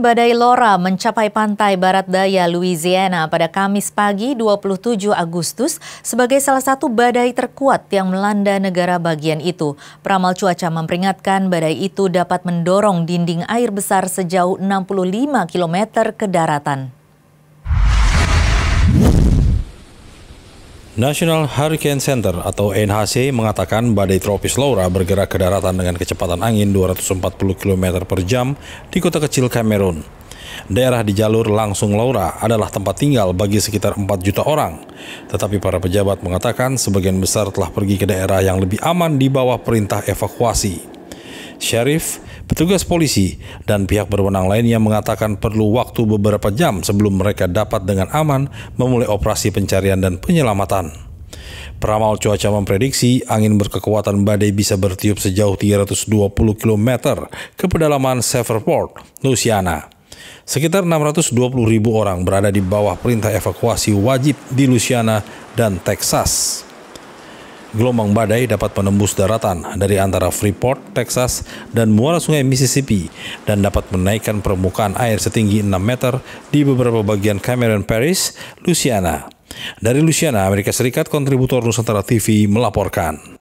Badai Laura mencapai pantai barat daya Louisiana pada Kamis pagi 27 Agustus sebagai salah satu badai terkuat yang melanda negara bagian itu. Peramal cuaca memperingatkan badai itu dapat mendorong dinding air besar sejauh 65 km ke daratan. National Hurricane Center atau NHC mengatakan badai tropis Laura bergerak ke daratan dengan kecepatan angin 240 km per jam di kota kecil Cameron. Daerah di jalur langsung Laura adalah tempat tinggal bagi sekitar 4 juta orang. Tetapi para pejabat mengatakan sebagian besar telah pergi ke daerah yang lebih aman di bawah perintah evakuasi. Sheriff Petugas polisi dan pihak berwenang lainnya mengatakan perlu waktu beberapa jam sebelum mereka dapat dengan aman memulai operasi pencarian dan penyelamatan. Peramal cuaca memprediksi angin berkekuatan badai bisa bertiup sejauh 320 km ke pedalaman Severport, Louisiana. Sekitar 620 ribu orang berada di bawah perintah evakuasi wajib di Louisiana dan Texas. Gelombang badai dapat menembus daratan dari antara Freeport, Texas, dan muara sungai Mississippi dan dapat menaikkan permukaan air setinggi 6 meter di beberapa bagian Cameron Parish, Louisiana. Dari Louisiana, Amerika Serikat, kontributor Nusantara TV melaporkan.